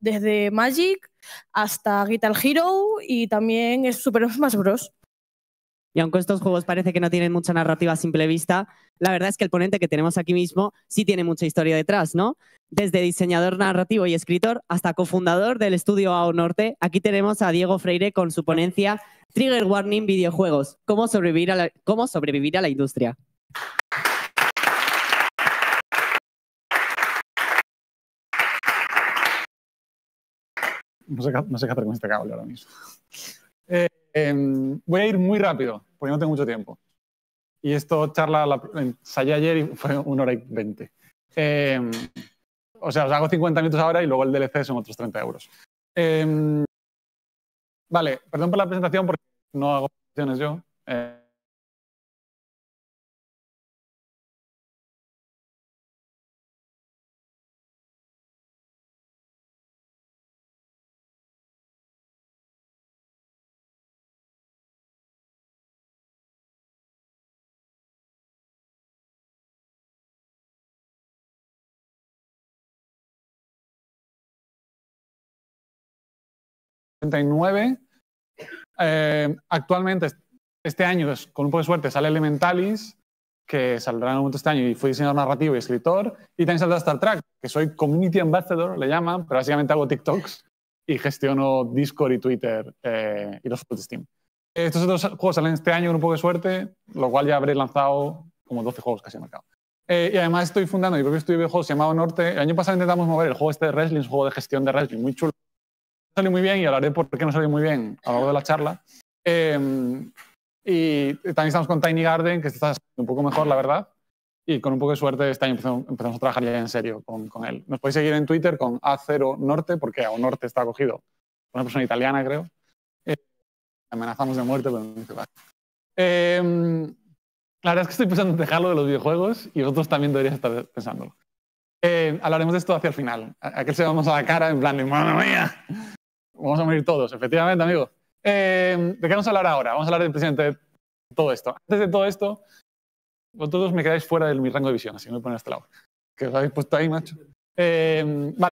desde Magic hasta Guitar Hero y también es Super más Bros. Y aunque estos juegos parece que no tienen mucha narrativa a simple vista, la verdad es que el ponente que tenemos aquí mismo sí tiene mucha historia detrás, ¿no? Desde diseñador narrativo y escritor hasta cofundador del estudio AO Norte, aquí tenemos a Diego Freire con su ponencia Trigger Warning Videojuegos, cómo sobrevivir a la industria. No sé, qué hacer con este cable ahora mismo. Eh, em, voy a ir muy rápido, porque no tengo mucho tiempo. Y esto charla la em, ayer y fue una hora y veinte. Em, o sea, os hago 50 minutos ahora y luego el DLC son otros 30 euros. vale, perdón por la presentación porque no hago presentaciones yo. Eh, Eh, actualmente, este año, con un poco de suerte, sale Elementalis, que saldrá en un momento este año y fui diseñador narrativo y escritor. Y también saldrá Star Trek, que soy Community Ambassador, le llaman, pero básicamente hago TikToks y gestiono Discord y Twitter eh, y los de Steam. Estos otros juegos salen este año con un poco de suerte, lo cual ya habré lanzado como 12 juegos casi el mercado. Eh, y además estoy fundando mi propio estudio de juegos llamado Norte. El año pasado intentamos mover el juego este de wrestling, un juego de gestión de wrestling muy chulo, salió muy bien y hablaré por qué no salió muy bien a lo largo de la charla. Em, y también estamos con Tiny Garden, que está un poco mejor, la verdad. Y con un poco de suerte, este año empezamos, a trabajar ya en serio con, él. Nos podéis seguir en Twitter con A0 Norte, porque A0 Norte está acogido una persona italiana, creo. Eh, amenazamos de muerte, pero no em, La verdad es que estoy pensando en dejarlo de los videojuegos y vosotros también deberíais estar pensándolo. Em, hablaremos de esto hacia el final. Aquel se vamos a la cara en plan de mía! Vamos a morir todos, efectivamente, amigo. Eh, ¿De qué vamos a hablar ahora? Vamos a hablar del presidente de todo esto. Antes de todo esto, vosotros me quedáis fuera de mi rango de visión, así que me ponéis hasta la hora. Que os habéis puesto ahí, macho. Eh, vale.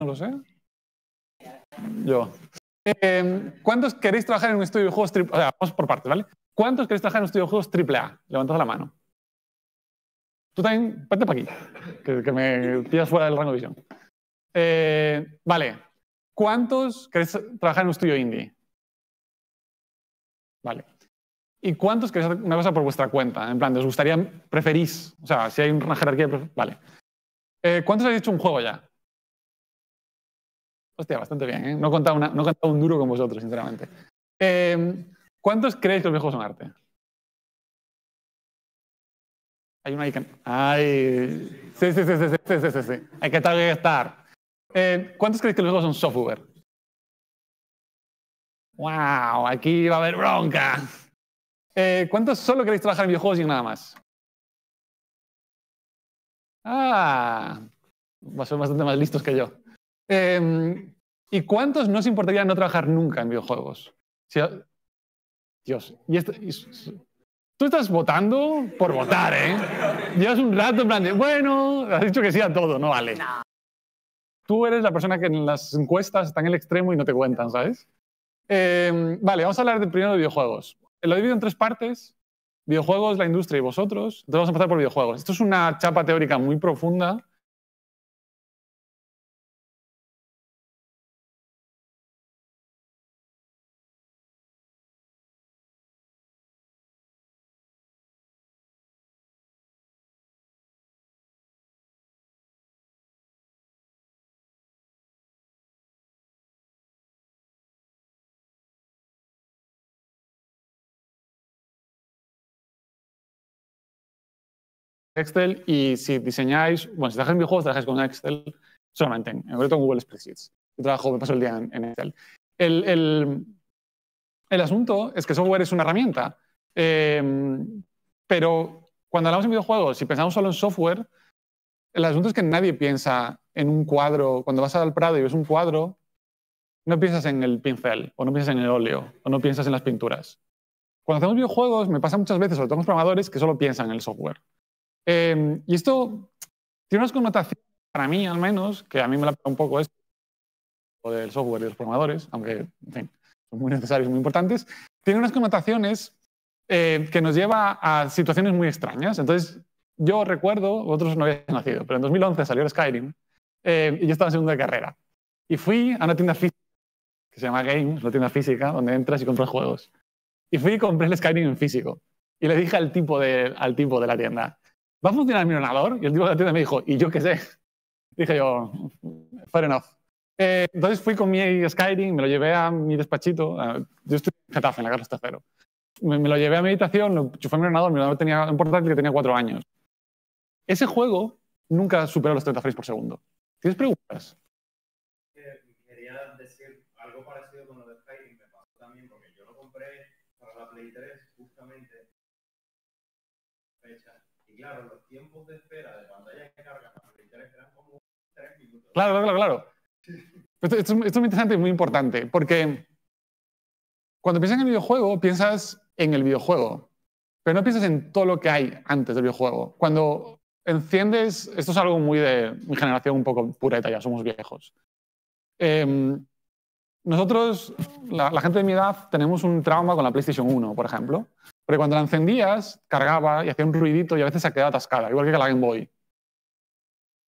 No lo sé. Yo. Eh, ¿Cuántos queréis trabajar en un estudio de juegos triple A? O sea, vamos por partes, ¿vale? ¿Cuántos queréis trabajar en un estudio de juegos triple A? Levantad la mano. Tú también, vete para aquí, que, me tiras fuera del rango de visión. Eh, vale, ¿cuántos queréis trabajar en un estudio indie? Vale. ¿Y cuántos queréis hacer una cosa por vuestra cuenta? En plan, ¿os gustaría, preferís? O sea, si hay una jerarquía, pues, vale. Eh, ¿Cuántos habéis hecho un juego ya? Hostia, bastante bien, ¿eh? No he contado, no he un duro con vosotros, sinceramente. Eh, ¿Cuántos creéis que los viejos son arte? Hay una ahí que... ¡Ay! Sí, sí, sí, sí, sí, sí, sí, sí. Hay que estar, hay que estar. Eh, ¿Cuántos creéis que los juegos son software? ¡Wow! Aquí va a haber bronca. Eh, ¿Cuántos solo queréis trabajar en videojuegos y nada más? Ah, a ser bastante más listos que yo. Em, ¿Y cuántos no os importaría no trabajar nunca en videojuegos? Dios, tú estás votando por votar, ¿eh? Llevas un rato en plan de, bueno, has dicho que sí a todo, no vale. No tú eres la persona que en las encuestas está en el extremo y no te cuentan, ¿sabes? Em, vale, vamos a hablar del primero de videojuegos. Lo divido en tres partes. Videojuegos, la industria y vosotros. Entonces vamos a empezar por videojuegos. Esto es una chapa teórica muy profunda Excel y si diseñáis, bueno, si trabajáis en videojuegos, trabajáis con Excel solamente, en concreto en Google Spreadsheets. Yo trabajo, me paso el día en, Excel. El, asunto es que software es una herramienta, em, pero cuando hablamos de videojuegos, si pensamos solo en software, el asunto es que nadie piensa en un cuadro, cuando vas al Prado y ves un cuadro, no piensas en el pincel, o no piensas en el óleo, o no piensas en las pinturas. Cuando hacemos videojuegos, me pasa muchas veces, sobre todo con los programadores, que solo piensan en el software. Em, y esto tiene unas connotaciones, para mí al menos, que a mí me la un poco esto, del software y los programadores, aunque son muy necesarios, muy importantes, tiene unas connotaciones eh, que nos lleva a situaciones muy extrañas. Entonces, yo recuerdo, otros no habían nacido, pero en 2011 salió el Skyrim eh, y yo estaba en segunda carrera. Y fui a una tienda física, que se llama Games, una tienda física, donde entras y compras juegos. Y fui y compré el Skyrim en físico. Y le dije al tipo de, al tipo de la tienda, ¿va a funcionar mi ordenador? Y el tipo de la tienda me dijo, ¿y yo qué sé? Dije yo, fair enough. Eh, entonces fui con mi Skyrim, me lo llevé a mi despachito. yo estoy en Getafe, en la Carlos Tafero. Me, me, lo llevé a meditación habitación, lo chufé en mi ordenador, mi ordenador tenía un portátil que tenía cuatro años. Ese juego nunca superó los 30 frames por segundo. ¿Tienes preguntas? claro, los tiempos de espera de pantalla carga para como minutos. Claro, claro, claro. Esto, es muy interesante y muy importante, porque cuando piensas en el videojuego, piensas en el videojuego, pero no piensas en todo lo que hay antes del videojuego. Cuando enciendes, esto es algo muy de mi generación un poco pura y ya somos viejos. Em, nosotros, la, la, gente de mi edad, tenemos un trauma con la PlayStation 1, por ejemplo. Porque cuando la encendías, cargaba y hacía un ruidito y a veces se quedaba atascada, igual que la Game Boy.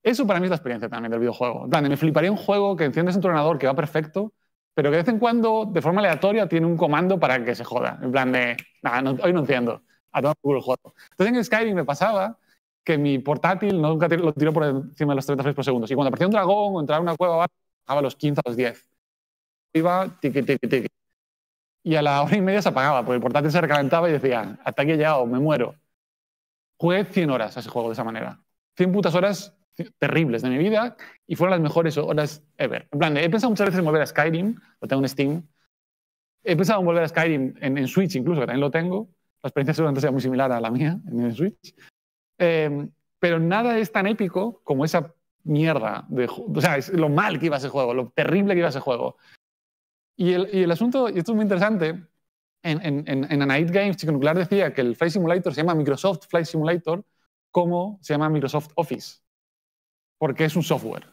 Eso para mí es la experiencia también del videojuego. Plan, me fliparía un juego que enciendes un entrenador que va perfecto, pero que de vez en cuando, de forma aleatoria, tiene un comando para que se joda. En plan de, nada, hoy no enciendo, a todo el juego. Entonces en Skyrim me pasaba que mi portátil nunca lo tiró por encima de los 30 frames por segundo. Y cuando aparecía un dragón o entraba en una cueva, bajaba a los 15 a los 10. Iba tiqui, tiqui, tiqui y a la hora y media se apagaba, porque el portátil se recalentaba y decía, hasta aquí he llegado, me muero. Jugué 100 horas a ese juego de esa manera. 100 putas horas terribles de mi vida y fueron las mejores horas ever. En plan, he pensado muchas veces en volver a Skyrim, lo tengo en Steam. He pensado en volver a Skyrim en, Switch incluso, que también lo tengo. La experiencia seguramente sea muy similar a la mía en Switch. Em, pero nada es tan épico como esa mierda. De, o sea, es lo mal que iba ese juego, lo terrible que iba ese juego. Y el, asunto, y esto es muy interesante, en, en, en Games, Chico Nuclear decía que el Flight Simulator se llama Microsoft Flight Simulator como se llama Microsoft Office, porque es un software,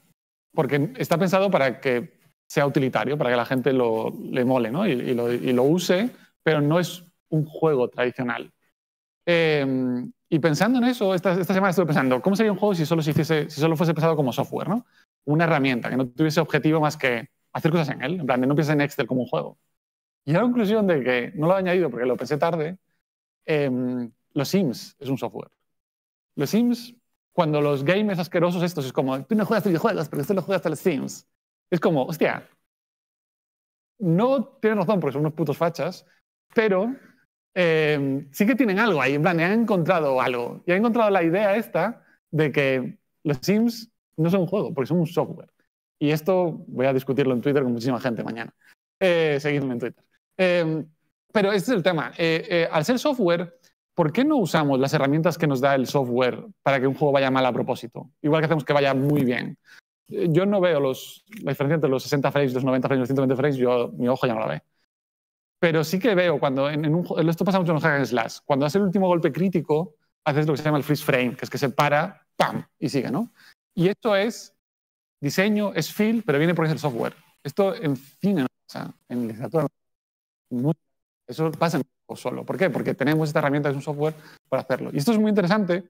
porque está pensado para que sea utilitario, para que la gente lo, le mole ¿no? y, lo, use, pero no es un juego tradicional. Em, y pensando en eso, esta, esta, semana estuve pensando, ¿cómo sería un juego si solo, hiciese, si solo fuese pensado como software? ¿no? Una herramienta que no tuviese objetivo más que hacer cosas en él, en plan, no pienses en Excel como un juego. Y a la conclusión de que no lo he añadido porque lo pensé tarde, em, los Sims es un software. Los Sims, cuando los games asquerosos estos, es como, tú no juegas videojuegos, pero tú lo juegas a los Sims. Es como, hostia, no tienen razón porque son unos putos fachas, pero em, sí que tienen algo ahí, en plan, han encontrado algo. Y han encontrado la idea esta de que los Sims no son un juego, porque son un software. Y esto voy a discutirlo en Twitter con muchísima gente mañana. Eh, seguidme en Twitter. Em, pero este es el tema. Eh, eh, al ser software, ¿por qué no usamos las herramientas que nos da el software para que un juego vaya mal a propósito? Igual que hacemos que vaya muy bien. Yo no veo la diferencia entre los 60 frames, los 90 frames, los 120 frames, yo, mi ojo ya no la ve. Pero sí que veo cuando, en, un, esto pasa mucho en los hack and slash, cuando haces el último golpe crítico, haces lo que se llama el freeze frame, que es que se para, ¡pam! y sigue, ¿no? Y esto es Diseño es feel, pero viene por el software. Esto en fin, en eso pasa en solo. ¿Por qué? Porque tenemos esta herramienta, es un software para hacerlo. Y esto es muy interesante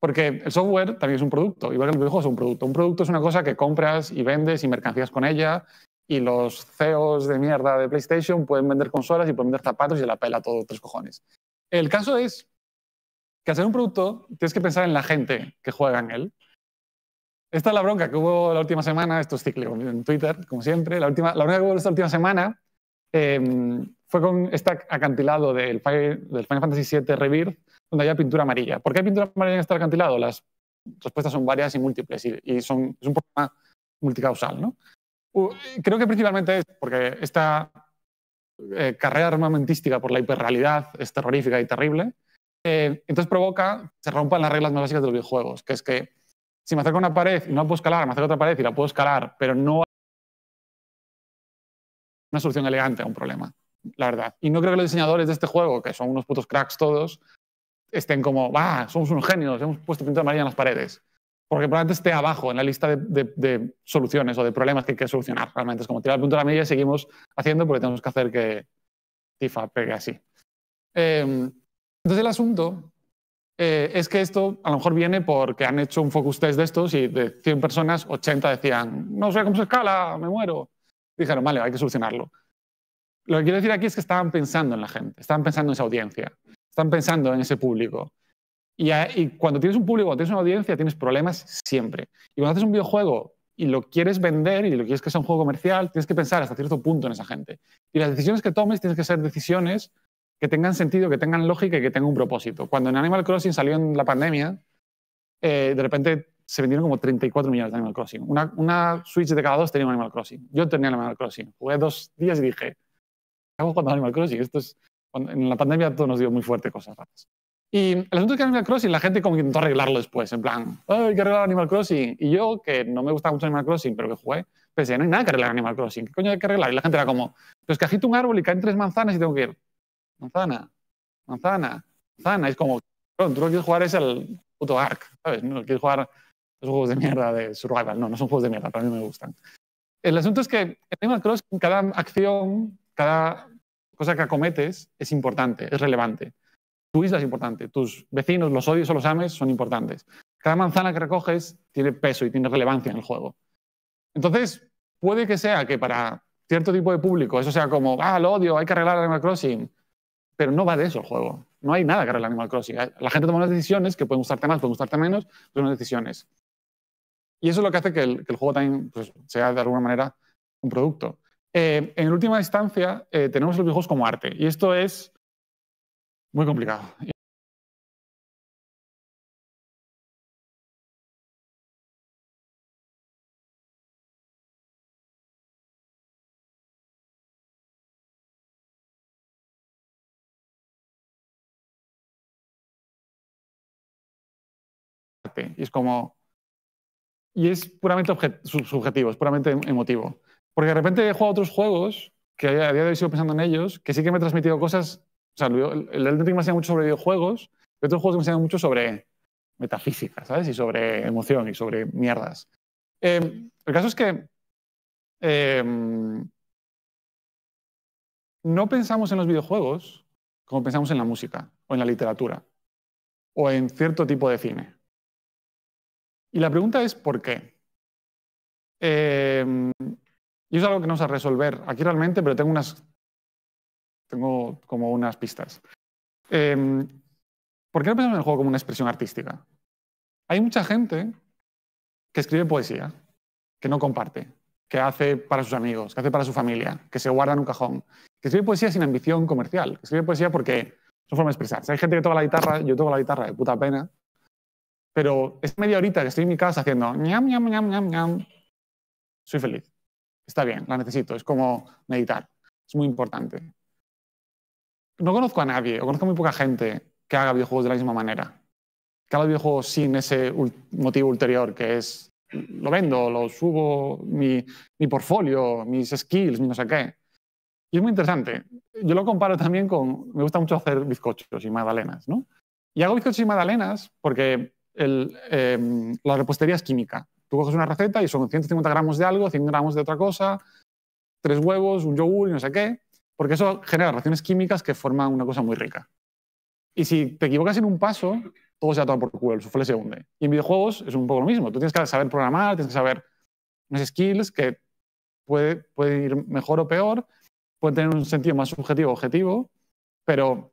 porque el software también es un producto, igual que el videojuego es un producto. Un producto es una cosa que compras y vendes y mercancías con ella y los CEOs de mierda de PlayStation pueden vender consolas y pueden vender zapatos y la pela todo tres cojones. El caso es que hacer un producto tienes que pensar en la gente que juega en él. Esta es la bronca que hubo la última semana, esto es cíclico en Twitter, como siempre. La, última, la bronca que hubo esta última semana em, fue con este acantilado del, Final Fantasy VII Rebirth, donde había pintura amarilla. ¿Por qué hay pintura amarilla en este acantilado? Las respuestas son varias y múltiples y, son, es un problema multicausal. ¿no? creo que principalmente es porque esta eh, carrera armamentística por la hiperrealidad es terrorífica y terrible. Eh, entonces provoca se rompan las reglas más básicas de los videojuegos, que es que si me acerco a una pared y no la puedo escalar, me acerco a otra pared y la puedo escalar, pero no hay una solución elegante a un problema, la verdad. Y no creo que los diseñadores de este juego, que son unos putos cracks todos, estén como, va, somos unos genios, hemos puesto pintura amarilla en las paredes. Porque probablemente esté abajo en la lista de, soluciones o de problemas que hay que solucionar realmente. Es como tirar la pintura y seguimos haciendo porque tenemos que hacer que Tifa pegue así. Em, entonces el asunto eh, es que esto a lo mejor viene porque han hecho un focus test de estos y de 100 personas, 80 decían, no sé cómo se escala, me muero. Dijeron, vale, hay que solucionarlo. Lo que quiero decir aquí es que estaban pensando en la gente, estaban pensando en esa audiencia, están pensando en ese público. Y, cuando tienes un público, cuando tienes una audiencia, tienes problemas siempre. Y cuando haces un videojuego y lo quieres vender y lo quieres que sea un juego comercial, tienes que pensar hasta cierto punto en esa gente. Y las decisiones que tomes tienen que ser decisiones que tengan sentido, que tengan lógica y que tengan un propósito. Cuando en Animal Crossing salió en la pandemia, eh, de repente se vendieron como 34 millones de Animal Crossing. Una, Switch de cada dos tenía Animal Crossing. Yo tenía Animal Crossing. Jugué dos días y dije, ¿qué hago cuando Animal Crossing? Esto es, en la pandemia todo nos dio muy fuerte cosas raras. Y el asunto es que Animal Crossing, la gente como intentó arreglarlo después, en plan, hay que arreglar Animal Crossing. Y yo, que no me gustaba mucho Animal Crossing, pero que jugué, pensé, no hay nada que arreglar Animal Crossing, ¿qué coño hay que arreglar? Y la gente era como, pues que agito un árbol y caen tres manzanas y tengo que ir manzana, manzana, manzana. Es como, tú lo quieres jugar es el puto Ark, ¿sabes? No quieres jugar los juegos de mierda de Survival. No, no son juegos de mierda, para mí me gustan. El asunto es que en Animal Crossing cada acción, cada cosa que acometes es importante, es relevante. Tu isla es importante, tus vecinos, los odios o los ames son importantes. Cada manzana que recoges tiene peso y tiene relevancia en el juego. Entonces, puede que sea que para cierto tipo de público eso sea como, ah, el odio, hay que arreglar Animal Crossing pero no va de eso el juego. No hay nada que el Animal Crossing. La gente toma unas decisiones que pueden gustarte más, pueden gustarte menos, pero unas decisiones. Y eso es lo que hace que el, juego también pues, sea de alguna manera un producto. Eh, en última instancia, eh, tenemos los viejos como arte. Y esto es muy complicado. Y es puramente subjetivo, es puramente em-, emotivo. Porque de repente he jugado otros juegos que a día de hoy sigo pensando en ellos, que sí que me he transmitido cosas... el Elden Ring me enseñado mucho sobre videojuegos, pero otros juegos me me enseñan mucho sobre metafísica, ¿sabes? Y sobre emoción y sobre mierdas. Em, el caso es que em, no pensamos en los videojuegos como pensamos en la música o en la literatura o en cierto tipo de cine. Y la pregunta es ¿por qué? Em, y es algo que no a resolver aquí realmente, pero tengo unas, tengo como unas pistas. Em, ¿Por qué no pensamos en el juego como una expresión artística? Hay mucha gente que escribe poesía, que no comparte, que hace para sus amigos, que hace para su familia, que se guarda en un cajón, que escribe poesía sin ambición comercial, que escribe poesía porque es una forma de expresarse. Hay gente que toca la guitarra, yo toco la guitarra de puta pena, pero es media horita que estoy en mi casa haciendo ñam, ñam, ñam, ñam, ñam, soy feliz. Está bien, la necesito. Es como meditar. Es muy importante. No conozco a nadie, o conozco a muy poca gente que haga videojuegos de la misma manera. Que haga videojuegos sin ese motivo ulterior que es lo vendo, lo subo, mi, mi portfolio, mis skills, no sé qué. Y es muy interesante. Yo lo comparo también con. Me gusta mucho hacer bizcochos y magdalenas, ¿no? Y hago bizcochos y magdalenas porque Em, la repostería es química. Tú coges una receta y son 150 gramos de algo, 100 gramos de otra cosa, tres huevos, un yogur y no sé qué, porque eso genera reacciones químicas que forman una cosa muy rica. Y si te equivocas en un paso, todo se ha por culo, el sufle se hunde. Y en videojuegos es un poco lo mismo. Tú tienes que saber programar, tienes que saber unas skills que pueden ir mejor o peor, pueden tener un sentido más subjetivo o objetivo, pero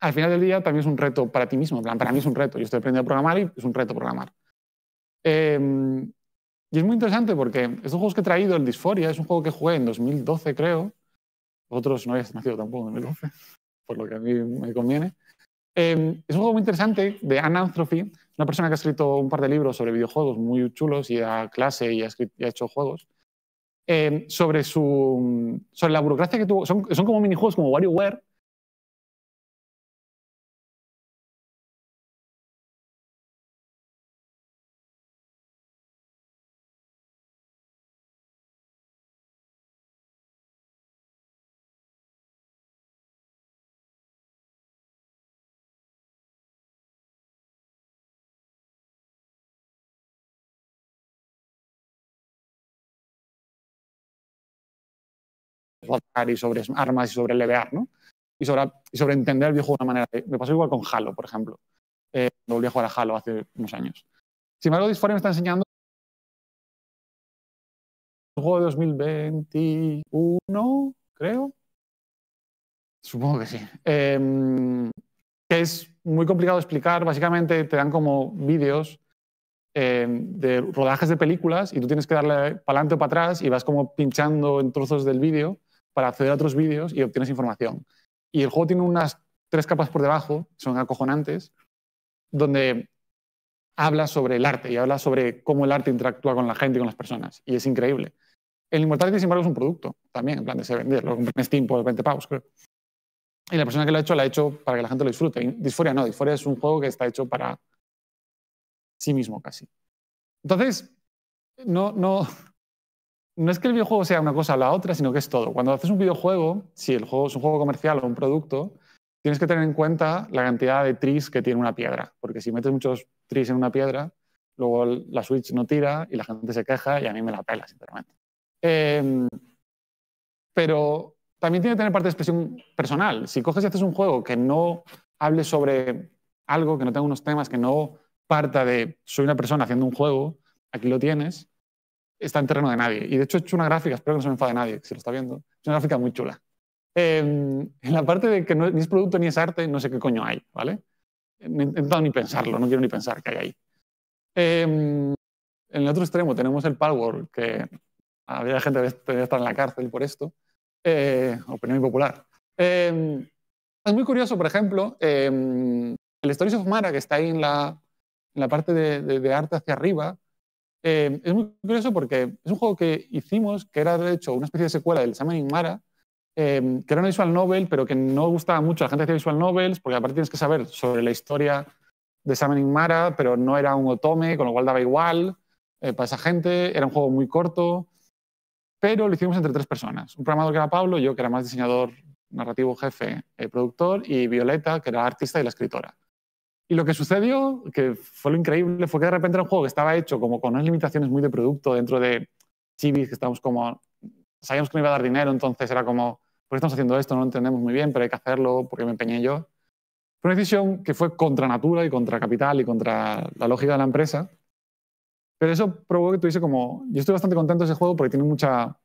al final del día también es un reto para ti mismo. para mí es un reto. Yo estoy aprendiendo a programar y es un reto programar. Em, y es muy interesante porque estos juegos que he traído, el Dysphoria, es un juego que jugué en 2012, creo. Otros no habéis nacido tampoco en 2012, por lo que a mí me conviene. Em, es un juego muy interesante de Ananthrophy, una persona que ha escrito un par de libros sobre videojuegos muy chulos y a clase y ha, hecho juegos. Em, sobre, su, sobre la burocracia que tuvo. Son, son como minijuegos como WarioWare, y sobre armas y sobre levear, ¿no? Y sobre, sobre entender el videojuego de una manera. Me pasó igual con Halo, por ejemplo. Eh, volví a jugar a Halo hace unos años. Sin embargo, Disforia me está enseñando el juego de 2021, creo. Supongo que sí. Em, que es muy complicado explicar. Básicamente te dan como vídeos em, de rodajes de películas y tú tienes que darle para adelante o para atrás y vas como pinchando en trozos del vídeo para acceder a otros vídeos y obtienes información. Y el juego tiene unas tres capas por debajo, son acojonantes, donde habla sobre el arte y habla sobre cómo el arte interactúa con la gente y con las personas. Y es increíble. El Immortality, sin embargo, es un producto también, en plan de se vender. Lo en Steam por 20 pavos, creo. Y la persona que lo ha hecho, lo ha hecho para que la gente lo disfrute. Disforia no, Disforia es un juego que está hecho para sí mismo casi. Entonces, no, no, no es que el videojuego sea una cosa o la otra, sino que es todo. Cuando haces un videojuego, si el juego es un juego comercial o un producto, tienes que tener en cuenta la cantidad de tris que tiene una piedra, porque si metes muchos tris en una piedra, luego la Switch no tira y la gente se queja y a mí me la pela, sinceramente. Em, pero también tiene que tener parte de expresión personal. Si coges y haces un juego que no hable sobre algo, que no tenga unos temas, que no parta de soy una persona haciendo un juego, aquí lo tienes, está en terreno de nadie. Y de hecho he hecho una gráfica, espero que no se me enfade nadie, si lo está viendo. Es una gráfica muy chula. Em, en la parte de que no, ni es producto ni es arte, no sé qué coño hay, ¿vale? He intentado ni pensarlo, no quiero ni pensar que hay ahí. Em, en el otro extremo tenemos el Power, que había gente que está en la cárcel por esto. Eh, opinión popular. Em, es muy curioso, por ejemplo, el Stories of Mara, que está ahí en la, parte de arte hacia arriba, eh, es muy curioso porque es un juego que hicimos, que era de hecho una especie de secuela del Samen Mara, eh, que era una visual novel, pero que no gustaba mucho a la gente que hacía visual novels, porque aparte tienes que saber sobre la historia de Samen Mara, pero no era un otome, con lo cual daba igual eh, para esa gente, era un juego muy corto, pero lo hicimos entre tres personas. Un programador que era Pablo, yo que era más diseñador narrativo jefe, productor, y Violeta, que era artista y la escritora. Y lo que sucedió, que fue lo increíble, fue que de repente era un juego que estaba hecho como con unas limitaciones muy de producto dentro de chivis que estábamos como, sabíamos que no iba a dar dinero, entonces era como, ¿por qué estamos haciendo esto? No lo entendemos muy bien, pero hay que hacerlo porque me empeñé yo. Fue una decisión que fue contra natura y contra capital y contra la lógica de la empresa. Pero eso provocó que tuviese como, yo estoy bastante contento de ese juego porque tiene mucha,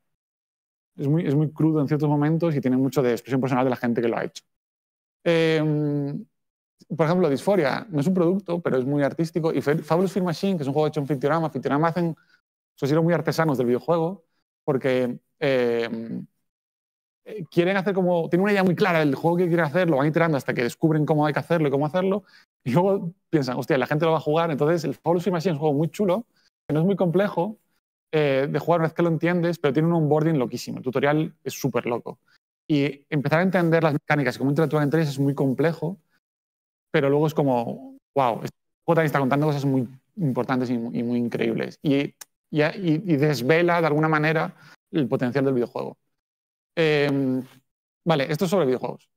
es muy, es muy crudo en ciertos momentos y tiene mucho de expresión personal de la gente que lo ha hecho. Eh, por ejemplo, Disforia no es un producto, pero es muy artístico. Y Fabulous Fear Machine, que es un juego hecho en Fictorama, Futurama hacen, son pues, muy artesanos del videojuego, porque eh, eh, quieren hacer como, tienen una idea muy clara del juego que quieren hacer, lo van iterando hasta que descubren cómo hay que hacerlo y cómo hacerlo. Y luego piensan, hostia, la gente lo va a jugar. Entonces, el Fabulous Fear Machine es un juego muy chulo, que no es muy complejo eh, de jugar una vez que lo entiendes, pero tiene un onboarding loquísimo. El tutorial es súper loco. Y empezar a entender las mecánicas y cómo interactúan entre ellas es muy complejo pero luego es como, wow, este juego está contando cosas muy importantes y muy, increíbles. Y, desvela de alguna manera el potencial del videojuego. Em, vale, esto es sobre videojuegos.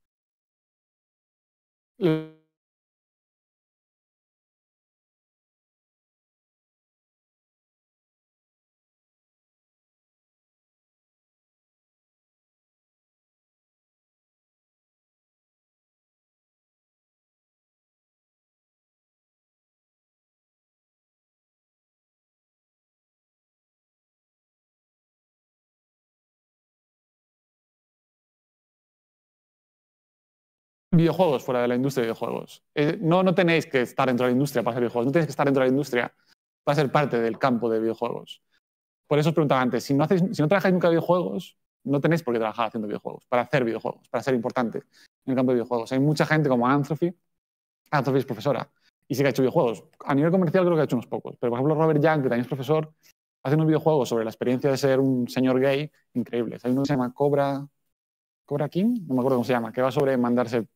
videojuegos fuera de la industria de videojuegos. Eh, no, no tenéis que estar dentro de la industria para hacer videojuegos, no tenéis que estar dentro de la industria para ser parte del campo de videojuegos. Por eso os preguntaba antes, si no, si no trabajáis nunca videojuegos, no tenéis por qué trabajar haciendo videojuegos, para hacer videojuegos, para ser importante en el campo de videojuegos. Hay mucha gente como Anthropy, Anthropy es profesora, y sí que ha hecho videojuegos. A nivel comercial creo que ha hecho unos pocos, pero por ejemplo Robert Young, que también es profesor, hace unos videojuegos sobre la experiencia de ser un señor gay increíbles. Hay uno que se llama Cobra, Cobra King, no me acuerdo cómo se llama, que va sobre mandarse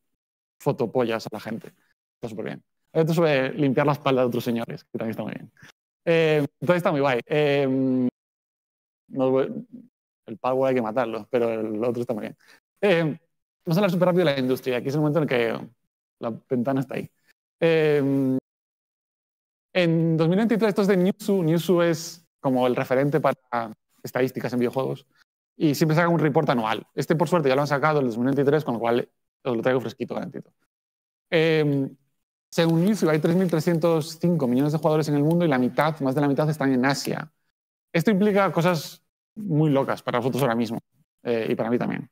fotopollas a la gente. Está súper bien. Esto suele limpiar la espalda de otros señores, que también está muy bien. Eh, entonces está muy guay. Em, el Power hay que matarlo, pero el otro está muy bien. Em, vamos a hablar súper rápido de la industria. Aquí es el momento en el que la ventana está ahí. Em, en 2023 esto es de Newzoo. Newzoo es como el referente para estadísticas en videojuegos y siempre saca un report anual. Este, por suerte, ya lo han sacado en el 2023, con lo cual os lo traigo fresquito, garantito. Em, según UNICEF hay 3.305 millones de jugadores en el mundo y la mitad, más de la mitad, están en Asia. Esto implica cosas muy locas para vosotros ahora mismo eh, y para mí también.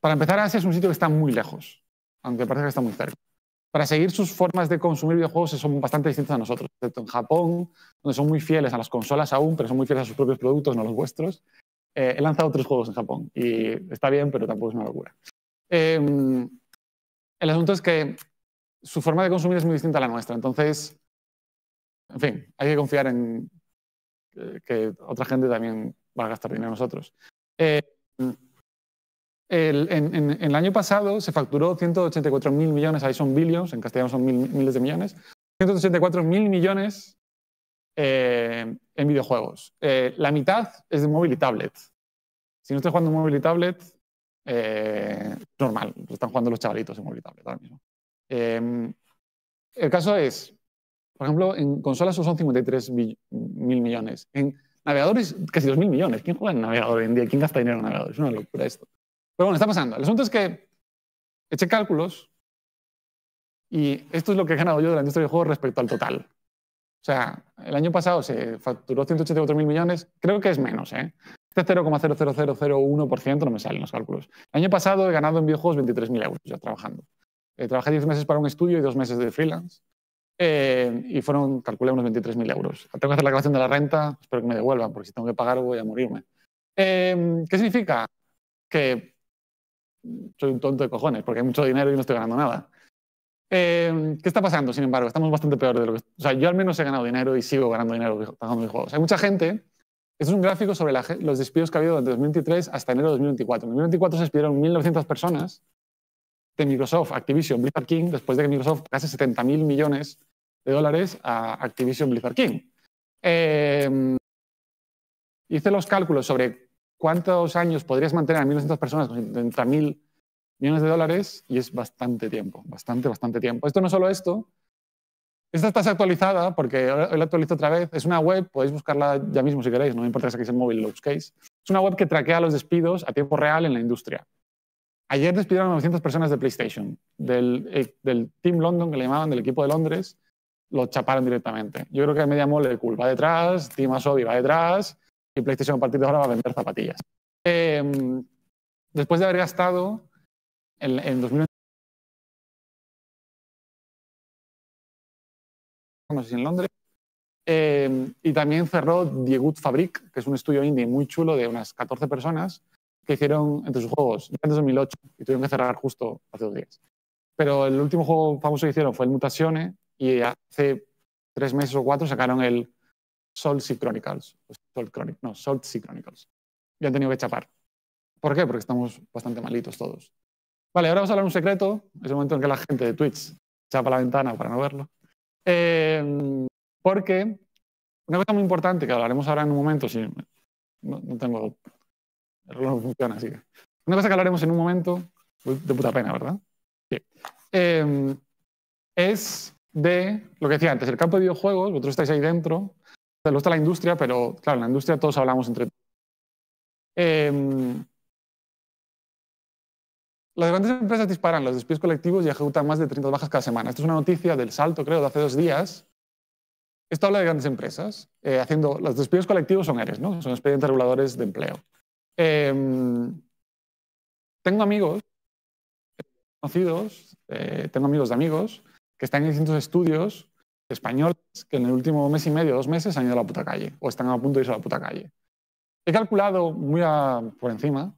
Para empezar, Asia es un sitio que está muy lejos, aunque parece que está muy cerca. Para seguir sus formas de consumir videojuegos son bastante distintas a nosotros, excepto en Japón, donde son muy fieles a las consolas aún, pero son muy fieles a sus propios productos, no a los vuestros. Eh, he lanzado tres juegos en Japón y está bien, pero tampoco es una locura. Em, el asunto es que su forma de consumir es muy distinta a la nuestra. Entonces, en fin, hay que confiar en que, otra gente también va a gastar dinero nosotros. Eh, el, en, el año pasado se facturó 184 millones, ahí son billions, en castellano son miles de millones, 184 millones eh, en videojuegos. Eh, la mitad es de móvil y tablet. Si no estás jugando móvil y tablet, eh, normal, están jugando los chavalitos en móvil tablet ahora mismo. Em, el caso es, por ejemplo, en consolas son 53 mil millones, en navegadores casi 2 mil millones. ¿Quién juega en navegador hoy en día? ¿Quién gasta dinero en navegador? Es una locura esto. Pero bueno, está pasando. El asunto es que eché cálculos y esto es lo que he ganado yo de la industria de juegos respecto al total. O sea, el año pasado se facturó 184 mil millones, creo que es menos, ¿eh? Este 0,00001% no me salen los cálculos. El año pasado he ganado en videojuegos 23.000 euros ya trabajando. Eh, trabajé 10 meses para un estudio y 2 meses de freelance. Eh, y fueron, calculé, unos 23.000 euros. Tengo que hacer la grabación de la renta, espero que me devuelvan, porque si tengo que pagar voy a morirme. Em, ¿Qué significa? Que soy un tonto de cojones, porque hay mucho dinero y no estoy ganando nada. Em, ¿Qué está pasando, sin embargo? Estamos bastante peor de lo que... O sea, yo al menos he ganado dinero y sigo ganando dinero trabajando en juegos. Hay mucha gente este es un gráfico sobre los despidos que ha habido desde 2023 hasta enero de 2024. En 2024 se despidieron 1.900 personas de Microsoft, Activision, Blizzard King, después de que Microsoft pagase 70.000 millones de dólares a Activision, Blizzard King. Em, hice los cálculos sobre cuántos años podrías mantener a 1.900 personas con 70.000 millones de dólares y es bastante tiempo, bastante, bastante tiempo. Esto no solo esto, esta está actualizada porque hoy la actualizo otra vez. Es una web, podéis buscarla ya mismo si queréis, no importa si es el móvil y lo busquéis. Es una web que traquea los despidos a tiempo real en la industria. Ayer despidieron a 900 personas de PlayStation, eh, del, Team London que le llamaban, del equipo de Londres, lo chaparon directamente. Yo creo que Media cool. va detrás, Team Asobi va detrás y PlayStation a partir de ahora va a vender zapatillas. Em, después de haber gastado en, en no sé si en Londres. Em, y también cerró Diegut Fabric, que es un estudio indie muy chulo de unas 14 personas que hicieron entre sus juegos antes de 2008 y tuvieron que cerrar justo hace dos días. Pero el último juego famoso que hicieron fue el y hace tres meses o cuatro sacaron el Salt Sea Chronicles. no, Salt Chronicles. Y han tenido que chapar. ¿Por qué? Porque estamos bastante malitos todos. Vale, ahora vamos a hablar un secreto. Es el momento en que la gente de Twitch chapa la ventana para no verlo. Em, porque una cosa muy importante que hablaremos ahora en un momento, si no, tengo. El reloj funciona, así Una cosa que hablaremos en un momento, de puta pena, ¿verdad? Em, es de lo que decía antes, el campo de videojuegos, vosotros estáis ahí dentro, o lo está la industria, pero claro, en la industria todos hablamos entre todos. Em, eh, las grandes empresas disparan los despidos colectivos y ejecutan más de 30 bajas cada semana. Esto es una noticia del salto, creo, de hace dos días. Esto habla de grandes empresas. Eh, haciendo, los despidos colectivos son ERES, ¿no? son expedientes reguladores de empleo. Em, tengo amigos conocidos, eh, tengo amigos de amigos que están en distintos estudios españoles que en el último mes y medio, dos meses, han ido a la puta calle o están a punto de irse a la puta calle. He calculado muy por encima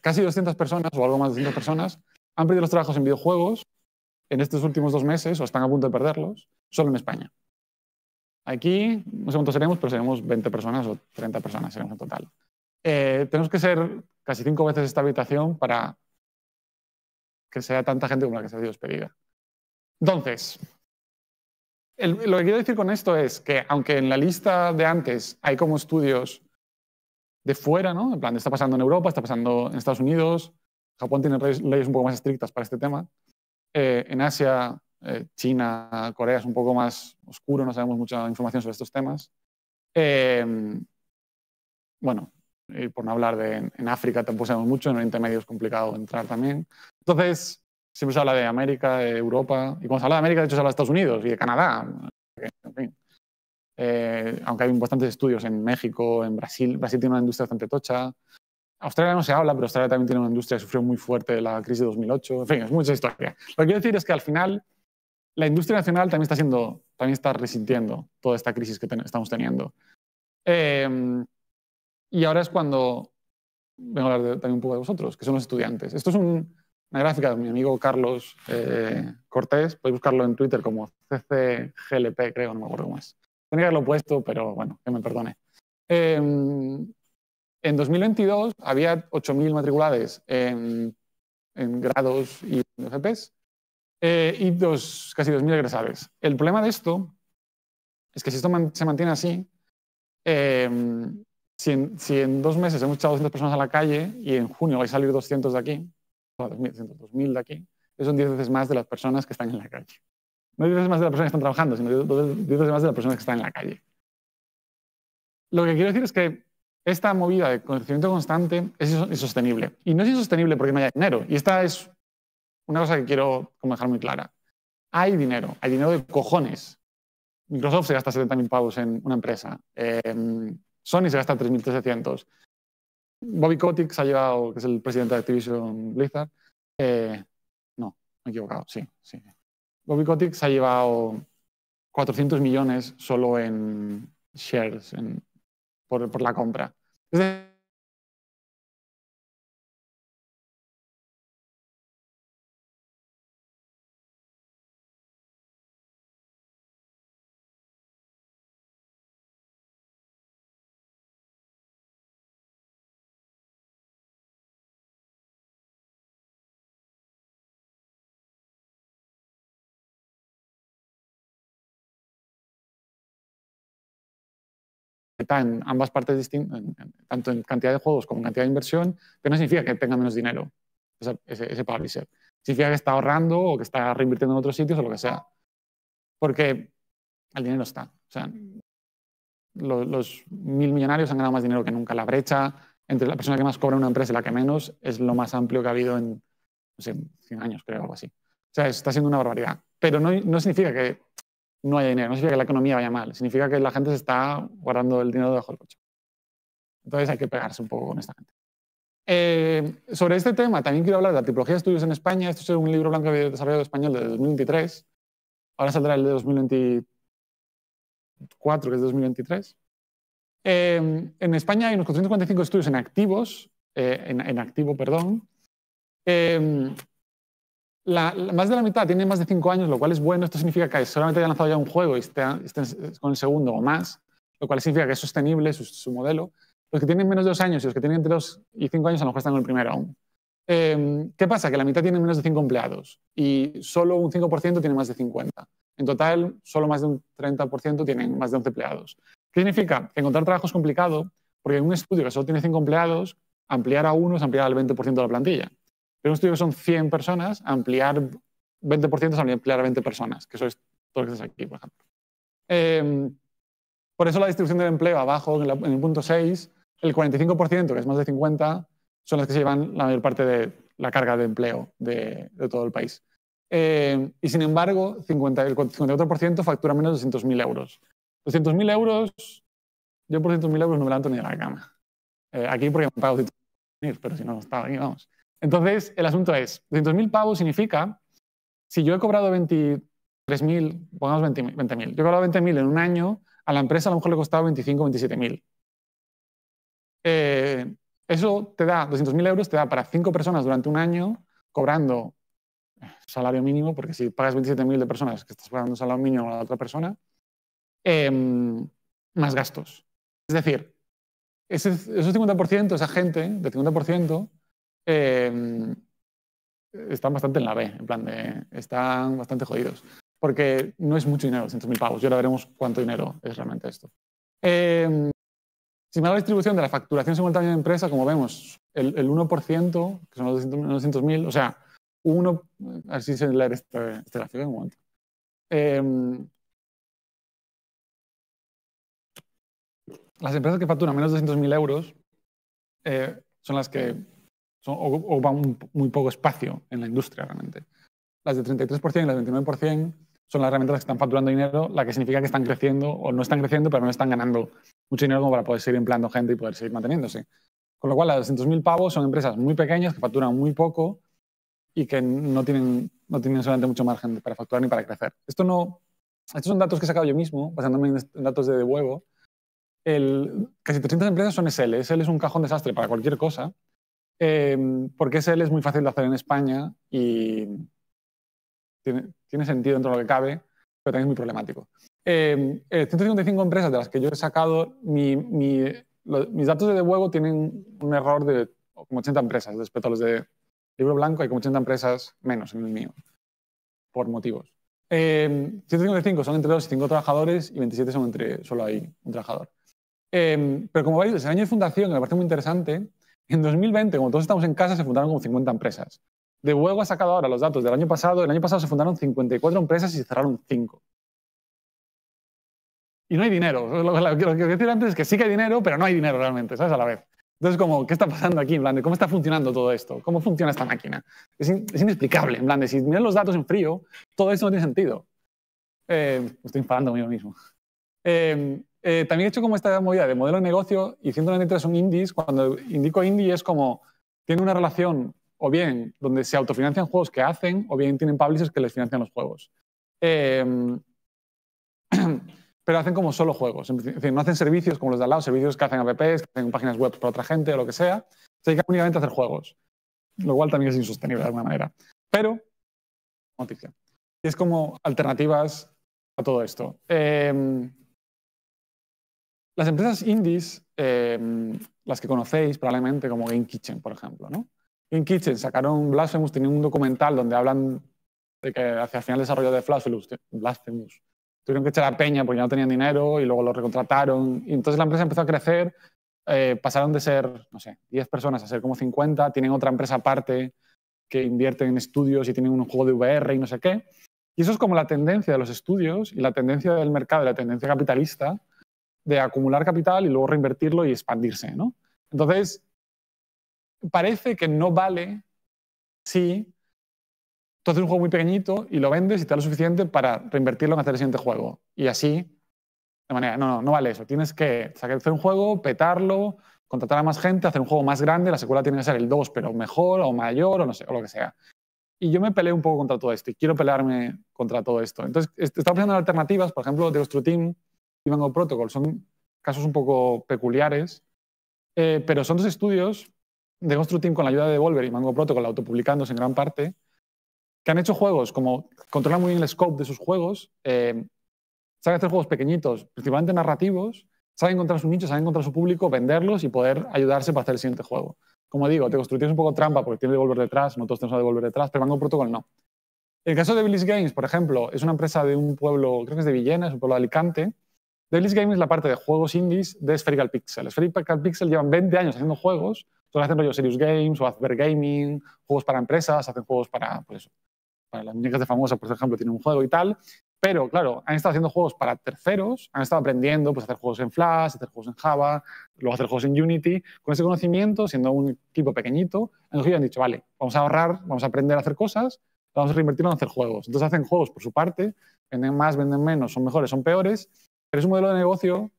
casi 200 personas o algo más de 200 personas han perdido los trabajos en videojuegos en estos últimos dos meses o están a punto de perderlos, solo en España. Aquí, no sé cuántos seremos, pero seremos 20 personas o 30 personas seremos en total. Eh, tenemos que ser casi cinco veces esta habitación para que sea tanta gente como la que se ha sido despedida. Entonces, lo que quiero decir con esto es que aunque en la lista de antes hay como estudios de fuera, ¿no? En plan, está pasando en Europa, está pasando en Estados Unidos, Japón tiene leyes un poco más estrictas para este tema. Eh, en Asia, eh, China, Corea es un poco más oscuro, no sabemos mucha información sobre estos temas. Eh, bueno, por no hablar de en África tampoco sabemos mucho, en Oriente Medio es complicado entrar también. Entonces, siempre se habla de América, de Europa, y cuando se habla de América, de hecho se habla de Estados Unidos y de Canadá. En fin. Eh, aunque hay bastantes estudios en México, en Brasil. Brasil tiene una industria bastante tocha. Australia no se habla, pero Australia también tiene una industria que sufrió muy fuerte la crisis de 2008. En fin, es mucha historia. Lo que quiero decir es que al final la industria nacional también está, siendo, también está resintiendo toda esta crisis que estamos teniendo. Em, y ahora es cuando vengo a hablar también un poco de vosotros, que son los estudiantes. Esto es una gráfica de mi amigo Carlos eh, Cortés. Podéis buscarlo en Twitter como CCGLP, creo, no me acuerdo cómo es. Tendría que haberlo puesto, pero bueno, que me perdone. Em, en 2022 había 8.000 matriculados en, grados y en FPs eh, y dos, casi 2.000 egresados. El problema de esto es que si esto se mantiene así, em, si, en, dos meses hemos echado 200 personas a la calle y en junio vais a salir 200 de aquí, o 2.000 de aquí, son 10 veces más de las personas que están en la calle. No 10 más de las personas que están trabajando, sino dices más de las personas que están en la calle. Lo que quiero decir es que esta movida de conocimiento constante es insostenible. Y no es insostenible porque no haya dinero. Y esta es una cosa que quiero dejar muy clara. Hay dinero, hay dinero de cojones. Microsoft se gasta 70.000 pavos en una empresa. Em, Sony se gasta 3.300. Bobby Kotick se ha llevado, que es el presidente de Activision Blizzard. Eh, no, me he equivocado, sí, sí. Bobby Kotick ha llevado 400 millones solo en shares por, la compra. está en ambas partes distintas, tanto en cantidad de juegos como en cantidad de inversión, que no significa que tenga menos dinero ese, ese, publisher. Significa que está ahorrando o que está reinvirtiendo en otros sitios o lo que sea. Porque el dinero está. O sea, los, mil millonarios han ganado más dinero que nunca. La brecha entre la persona que más cobra en una empresa y la que menos es lo más amplio que ha habido en, no sé, 100 años, creo, algo así. O sea, está siendo una barbaridad. Pero no, no significa que no haya dinero. No significa que la economía vaya mal, significa que la gente se está guardando el dinero debajo del coche. Entonces hay que pegarse un poco con esta gente. Eh, sobre este tema también quiero hablar de la tipología de estudios en España. Esto es un libro blanco de desarrollo español de 2023. Ahora saldrá el de 2024, que es 2023. Eh, en España hay unos 445 estudios en activos, eh, en, activo, perdón, más de la mitad tiene más de 5 años, lo cual es bueno. Esto significa que solamente hayan lanzado ya un juego y estén, eh, con el segundo o más, lo cual significa que es sostenible su, su, modelo. Los que tienen menos de 2 años y los que tienen entre 2 y 5 años a lo mejor están con el primero aún. Em, ¿Qué pasa? Que la mitad tiene menos de 5 empleados y solo un 5% tiene más de 50. En total, solo más de un 30% tienen más de 11 empleados. ¿Qué significa? Que encontrar trabajo es complicado porque en un estudio que solo tiene 5 empleados, ampliar a uno es ampliar al 20% de la plantilla. Pero un estudio que son 100 personas, ampliar 20% es ampliar a 20 personas, que eso es todo lo que estás aquí, por ejemplo. Em, por eso la distribución del empleo abajo, en, el punto 6, el 45%, que es más de 50, son las que se llevan la mayor parte de la carga de empleo de, todo el país. Em, y sin embargo, 50, el 54% factura menos de 200.000 euros. 200.000 euros, yo por 200.000 euros no me levanto ni de la cama. Eh, aquí porque me pago 200.000, pero si no, estaba aquí, vamos. Entonces, el asunto es, 200.000 pavos significa, si yo he cobrado 23.000, pongamos 20.000, yo he cobrado 20.000 en un año, a la empresa a lo mejor le costado 25, 27.000. Eh, eso te da, 200.000 euros te da para cinco personas durante un año cobrando salario mínimo, porque si pagas 27.000 de personas que estás pagando salario mínimo a la otra persona, em, más gastos. Es decir, ese, esos 50%, esa gente de 50%, Em, están bastante en la B, en plan de, están bastante jodidos. Porque no es mucho dinero, 200.000 pavos. Y ahora veremos cuánto dinero es realmente esto. Em, si me da la distribución de la facturación según tamaño de empresa, como vemos, el, 1%, que son los 900.000, o sea, uno, así se lee este, este gráfico en un momento. Em, las empresas que facturan menos de 200.000 euros eh, son las que son, ocupan muy poco espacio en la industria realmente. Las del 33% y las del 29% son las herramientas que están facturando dinero, la que significa que están creciendo o no están creciendo, pero no están ganando mucho dinero como para poder seguir empleando gente y poder seguir manteniéndose. Con lo cual, las 200.000 pavos son empresas muy pequeñas que facturan muy poco y que no tienen, no tienen solamente mucho margen para facturar ni para crecer. Esto no, estos son datos que he sacado yo mismo, basándome en datos de, huevo. El, casi 300 empresas son SL. SL es un cajón desastre para cualquier cosa. Eh, porque él, es muy fácil de hacer en España y tiene, sentido dentro de lo que cabe, pero también es muy problemático. 155 em, eh, empresas de las que yo he sacado, mis datos de huevo tienen un error de como 80 empresas respecto a los de libro blanco, hay como 80 empresas menos en el mío, por motivos. 155 em, son entre 2 y 5 trabajadores y 27 son entre, solo hay un trabajador. pero como veis, desde el año de fundación, que me parece muy interesante, en 2020, cuando todos estamos en casa, se fundaron como 50 empresas. De huevo ha sacado ahora los datos del año pasado. El año pasado se fundaron 54 empresas y se cerraron 5. Y no hay dinero. Lo, que quiero decir antes es que sí que hay dinero, pero no hay dinero realmente, ¿sabes? A la vez. Entonces, ¿qué está pasando aquí? En ¿Cómo está funcionando todo esto? ¿Cómo funciona esta máquina? Es, inexplicable. En plan, si miras los datos en frío, todo esto no tiene sentido. Eh, me estoy enfadando mí mismo. Eh, eh, también he hecho como esta movida de modelo de negocio y 193 son indies. Cuando indico indie es como tiene una relación o bien donde se autofinancian juegos que hacen o bien tienen publishers que les financian los juegos. Em, pero hacen como solo juegos. En fin, no hacen servicios como los de al lado, servicios que hacen apps, que hacen páginas web para otra gente o lo que sea. Se dedican únicamente a hacer juegos, lo cual también es insostenible de alguna manera. Pero, noticia. Y es como alternativas a todo esto. Eh, las empresas indies, em, las que conocéis probablemente como Game Kitchen, por ejemplo, ¿no? Game Kitchen sacaron Blasphemous, tenían un documental donde hablan de que hacia el final del desarrollo de Blasphemous, tuvieron que echar a peña porque ya no tenían dinero y luego lo recontrataron. Y entonces la empresa empezó a crecer, eh, pasaron de ser, no sé, 10 personas a ser como 50, tienen otra empresa aparte que invierte en estudios y tienen un juego de VR y no sé qué. Y eso es como la tendencia de los estudios y la tendencia del mercado y la tendencia capitalista de acumular capital y luego reinvertirlo y expandirse. ¿no? Entonces, parece que no vale si tú haces un juego muy pequeñito y lo vendes y te da lo suficiente para reinvertirlo en hacer el siguiente juego. Y así, de manera, no, no, no vale eso. Tienes que sacar un juego, petarlo, contratar a más gente, hacer un juego más grande, la secuela tiene que ser el 2, pero mejor o mayor o no sé, o lo que sea. Y yo me peleé un poco contra todo esto y quiero pelearme contra todo esto. Entonces, estaba pensando en alternativas, por ejemplo, de nuestro team y Protocol. Son casos un poco peculiares, eh, pero son dos estudios de Constructing Team con la ayuda de Devolver y Mango Protocol, autopublicándose en gran parte, que han hecho juegos como controlan muy bien el scope de sus juegos, eh, saben hacer juegos pequeñitos, principalmente narrativos, saben encontrar su nicho, saben encontrar su público, venderlos y poder ayudarse para hacer el siguiente juego. Como digo, te construyes un poco trampa porque tiene Devolver detrás, no todos tenemos a Devolver detrás, pero Mango Protocol no. El caso de Billis Games, por ejemplo, es una empresa de un pueblo, creo que es de Villena, es un pueblo de Alicante, Delis Gaming es la parte de juegos indies de Spherical Pixel. Spherical Pixel llevan 20 años haciendo juegos, solo hacen rollo Serious Games o advergaming, Gaming, juegos para empresas, hacen juegos para, pues, para las muñecas de famosa, por ejemplo, tienen un juego y tal. Pero claro, han estado haciendo juegos para terceros, han estado aprendiendo pues, a hacer juegos en Flash, a hacer juegos en Java, luego hacer juegos en Unity. Con ese conocimiento, siendo un equipo pequeñito, han dicho, vale, vamos a ahorrar, vamos a aprender a hacer cosas, vamos a reinvertirlo en hacer juegos. Entonces hacen juegos por su parte, venden más, venden menos, son mejores, son peores, pero es un modelo de negocio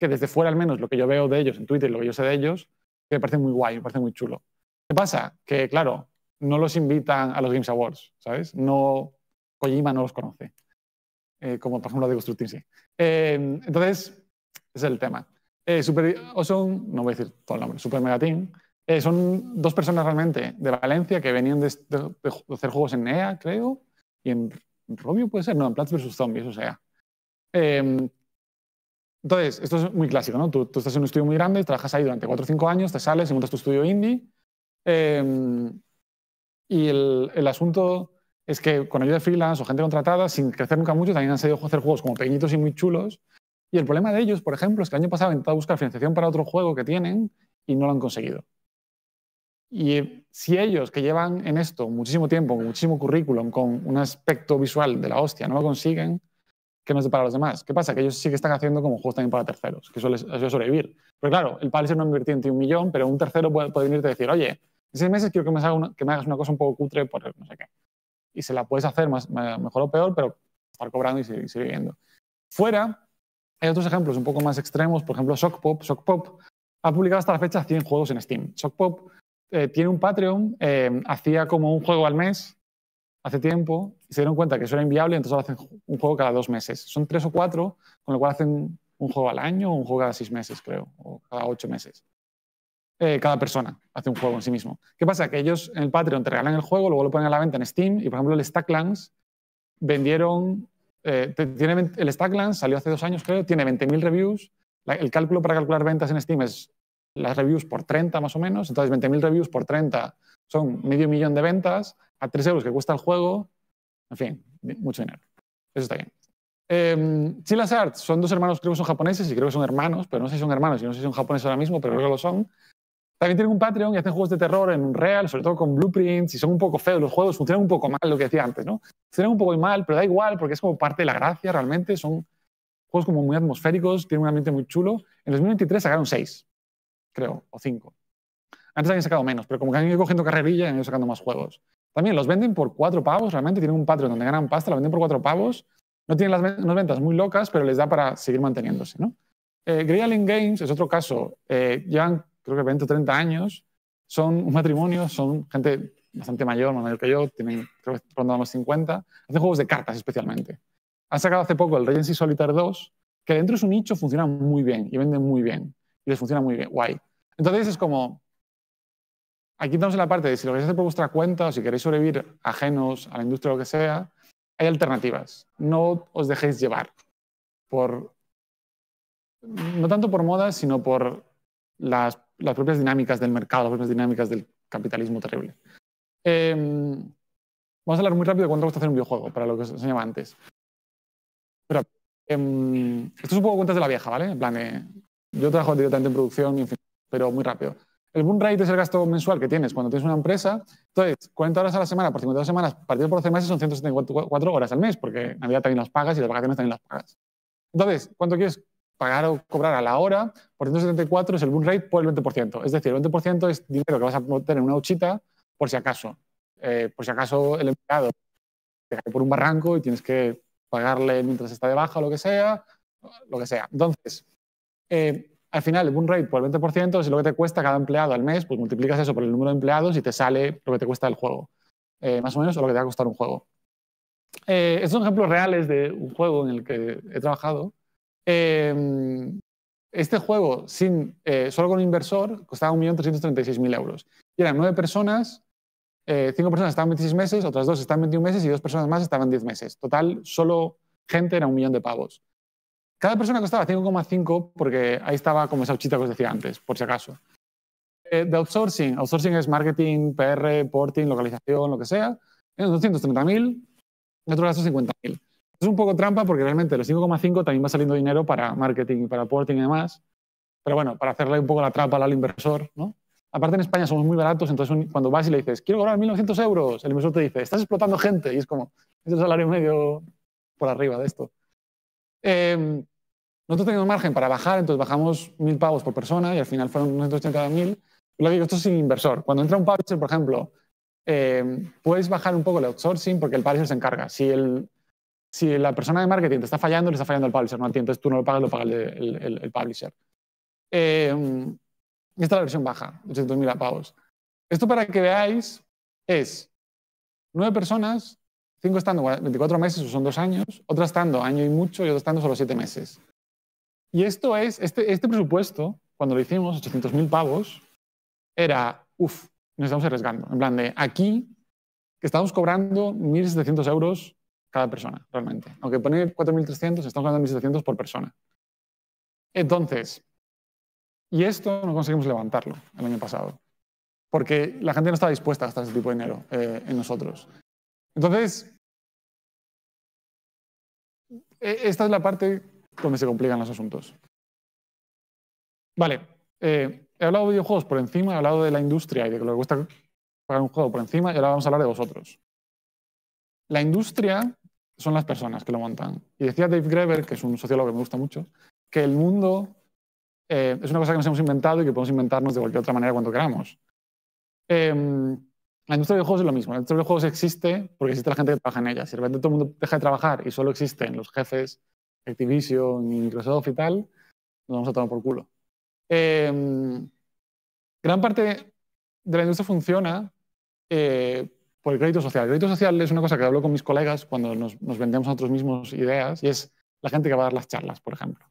que desde fuera al menos, lo que yo veo de ellos en Twitter, lo que yo sé de ellos, que me parece muy guay, me parece muy chulo. ¿Qué pasa? Que, claro, no los invitan a los Games Awards, ¿sabes? No, Kojima no los conoce, eh, como por ejemplo de Constructing sí. Eh, entonces, ese es el tema. Eh, Super no voy a decir todo el nombre, Super Mega Team, eh, son dos personas realmente de Valencia que venían de, hacer juegos en nea creo, y en Robio puede ser, no, en Plants vs. Zombies, o sea. Entonces, esto es muy clásico, ¿no? Tú, estás en un estudio muy grande, trabajas ahí durante 4 o 5 años, te sales, montas tu estudio indie. Em, y el, asunto es que con ayuda de freelance o gente contratada, sin crecer nunca mucho, también han a hacer juegos como pequeñitos y muy chulos. Y el problema de ellos, por ejemplo, es que el año pasado han intentado buscar financiación para otro juego que tienen y no lo han conseguido. Y eh, si ellos, que llevan en esto muchísimo tiempo, con muchísimo currículum, con un aspecto visual de la hostia, no lo consiguen, que no depara para los demás. ¿Qué pasa? Que ellos sí que están haciendo como juegos también para terceros, que suele, sobrevivir. Pero claro, el Palliser no invirtió en ti un millón, pero un tercero puede, venirte a decir, oye, en seis meses quiero que me, que me, hagas una cosa un poco cutre por no sé qué. Y se la puedes hacer más, mejor o peor, pero estar cobrando y seguir, viviendo. Fuera, hay otros ejemplos un poco más extremos, por ejemplo, ShockPop. Pop. ha publicado hasta la fecha 100 juegos en Steam. Shock eh, tiene un Patreon, eh, hacía como un juego al mes hace tiempo y se dieron cuenta que eso era inviable, entonces hacen un juego cada dos meses. Son tres o cuatro, con lo cual hacen un juego al año o un juego cada seis meses, creo, o cada ocho meses. Eh, cada persona hace un juego en sí mismo. ¿Qué pasa? Que ellos en el Patreon te regalan el juego, luego lo ponen a la venta en Steam y, por ejemplo, el Stacklands vendieron. Eh, el Stacklands salió hace dos años, creo, tiene 20.000 reviews. el cálculo para calcular ventas en Steam es las reviews por 30 más o menos. Entonces, 20.000 reviews por 30 son medio millón de ventas a 3 euros que cuesta el juego. En fin, mucho dinero. Eso está bien. Eh, em, Chilas Art son dos hermanos, creo que son japoneses y creo que son hermanos, pero no sé si son hermanos y no sé si son japoneses ahora mismo, pero creo que lo son. También tienen un Patreon y hacen juegos de terror en Unreal, sobre todo con blueprints, y son un poco feos los juegos, funcionan un poco mal, lo que decía antes, ¿no? Funcionan un poco mal, pero da igual, porque es como parte de la gracia realmente, son juegos como muy atmosféricos, tienen un ambiente muy chulo. En 2023 sacaron 6 creo, o cinco. Antes habían sacado menos, pero como que han ido cogiendo carrerilla y han ido sacando más juegos. También los venden por cuatro pavos, realmente tienen un patio donde ganan pasta, la venden por cuatro pavos. No tienen las ventas muy locas, pero les da para seguir manteniéndose. ¿no? Eh, Grey Games es otro caso. Eh, llevan, creo que 20 o 30 años. Son un matrimonio, son gente bastante mayor, más mayor que yo, tienen, creo que rondan los 50. Hacen juegos de cartas especialmente. Han sacado hace poco el Regency Solitaire 2, que dentro de su nicho funciona muy bien y venden muy bien funciona muy bien, guay. Entonces es como, aquí estamos en la parte de si lo queréis hacer por vuestra cuenta o si queréis sobrevivir ajenos a la industria o lo que sea, hay alternativas. No os dejéis llevar por, no tanto por modas, sino por las, propias dinámicas del mercado, las propias dinámicas del capitalismo terrible. Em, vamos a hablar muy rápido de cuánto gusta hacer un videojuego, para lo que os enseñaba antes. Em, esto es un poco cuentas de la vieja, ¿vale? En plan, yo trabajo directamente en producción, pero muy rápido. El burn rate es el gasto mensual que tienes cuando tienes una empresa. Entonces, 40 horas a la semana por 52 semanas, partido por 12 meses, son 174 horas al mes, porque realidad también las pagas y las vacaciones también las pagas. Entonces, ¿cuánto quieres pagar o cobrar a la hora? Por 174 es el burn rate por el 20%. Es decir, el 20% es dinero que vas a tener en una huchita por si acaso. Eh, por si acaso el empleado te cae por un barranco y tienes que pagarle mientras está de baja o lo que sea, lo que sea. Entonces, eh, al final un rate por el 20% es lo que te cuesta cada empleado al mes, pues multiplicas eso por el número de empleados y te sale lo que te cuesta el juego, eh, más o menos, o lo que te va a costar un juego. Eh, estos son ejemplos reales de un juego en el que he trabajado. Eh, este juego, sin, solo con un inversor, costaba 1.336.000 euros. Y eran nueve personas, cinco personas estaban 26 meses, otras dos estaban 21 meses y dos personas más estaban 10 meses. Total, solo gente era un millón de pavos. Cada persona costaba 5,5 porque ahí estaba como esa chita que os decía antes, por si acaso. Eh, de outsourcing, outsourcing es marketing, PR, porting, localización, lo que sea, en 230.000, en otro caso 50.000. Es un poco trampa porque realmente los 5,5 también va saliendo dinero para marketing, y para porting y demás. Pero bueno, para hacerle un poco la trampa al inversor, ¿no? Aparte en España somos muy baratos, entonces cuando vas y le dices, quiero cobrar 1.900 euros, el inversor te dice, estás explotando gente. Y es como, es el salario medio por arriba de esto. Em, nosotros teníamos margen para bajar, entonces bajamos mil pavos por persona y al final fueron 180 mil. Lo digo, esto es sin inversor. Cuando entra un publisher, por ejemplo, eh, puedes bajar un poco el outsourcing porque el publisher se encarga. Si, el, si la persona de marketing te está fallando, le está fallando al publisher, no a entonces tú no lo pagas, lo paga el, el, publisher. Eh, esta es la versión baja, mil pavos. Esto para que veáis es nueve personas, cinco estando 24 meses o son dos años, otras estando año y mucho y otra estando solo siete meses. Y esto es, este, este, presupuesto, cuando lo hicimos, 800.000 pavos, era, uff, nos estamos arriesgando. En plan de, aquí que estamos cobrando 1.700 euros cada persona, realmente. Aunque pone 4.300, estamos cobrando 1.700 por persona. Entonces, y esto no conseguimos levantarlo el año pasado, porque la gente no estaba dispuesta a gastar ese tipo de dinero eh, en nosotros. Entonces, e, esta es la parte donde se complican los asuntos. Vale, eh, he hablado de videojuegos por encima, he hablado de la industria y de que lo que gusta pagar un juego por encima, y ahora vamos a hablar de vosotros. La industria son las personas que lo montan. Y decía Dave Greber, que es un sociólogo que me gusta mucho, que el mundo eh, es una cosa que nos hemos inventado y que podemos inventarnos de cualquier otra manera cuando queramos. Em, la industria de videojuegos es lo mismo. La industria de videojuegos existe porque existe la gente que trabaja en ella. Si de repente todo el mundo deja de trabajar y solo existen los jefes Activision y Microsoft y nos vamos a tomar por culo. Em, gran parte de la industria funciona eh, por el crédito social. El crédito social es una cosa que hablo con mis colegas cuando nos, vendemos a nosotros mismos ideas y es la gente que va a dar las charlas, por ejemplo.